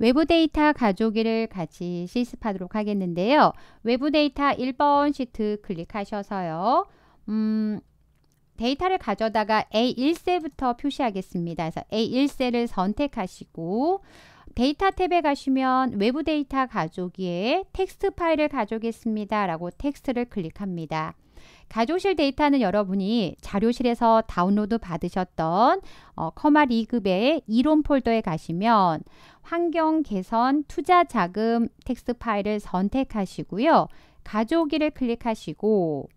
외부 데이터 가져오기를 같이 실습하도록 하겠는데요. 외부 데이터 1번 시트 클릭하셔서요. 음, 데이터를 가져다가 A1셀부터 표시하겠습니다. 그래서 A1셀을 선택하시고 데이터 탭에 가시면 외부 데이터 가져오기에 텍스트 파일을 가져오겠습니다. 라고 텍스트를 클릭합니다. 가족실 데이터는 여러분이 자료실에서 다운로드 받으셨던 어, 커마 2급의 이론 폴더에 가시면 환경 개선 투자 자금 텍스트 파일을 선택하시고요. 가족오기를 클릭하시고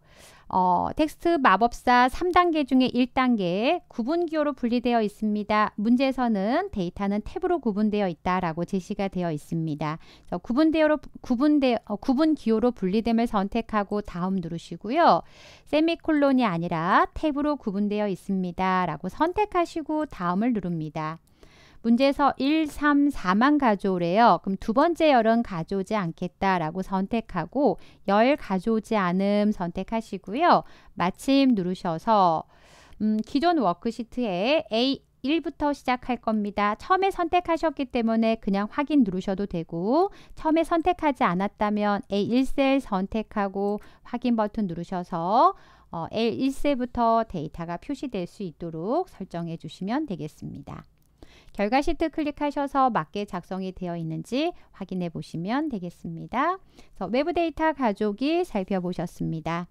어, 텍스트 마법사 3단계 중에 1단계 구분기호로 분리되어 있습니다. 문제에서는 데이터는 탭으로 구분되어 있다라고 제시가 되어 있습니다. 구분대로 구분대 어, 구분기호로 분리됨을 선택하고 다음 누르시고요. 세미콜론이 아니라 탭으로 구분되어 있습니다라고 선택하시고 다음을 누릅니다. 문제에서 1, 3, 4만 가져오래요. 그럼 두 번째 열은 가져오지 않겠다라고 선택하고 열 가져오지 않음 선택하시고요. 마침 누르셔서 음, 기존 워크시트에 A 1부터 시작할 겁니다. 처음에 선택하셨기 때문에 그냥 확인 누르셔도 되고 처음에 선택하지 않았다면 A1셀 선택하고 확인 버튼 누르셔서 어, A1셀부터 데이터가 표시될 수 있도록 설정해 주시면 되겠습니다. 결과 시트 클릭하셔서 맞게 작성이 되어 있는지 확인해 보시면 되겠습니다. 외부 데이터 가족이 살펴보셨습니다.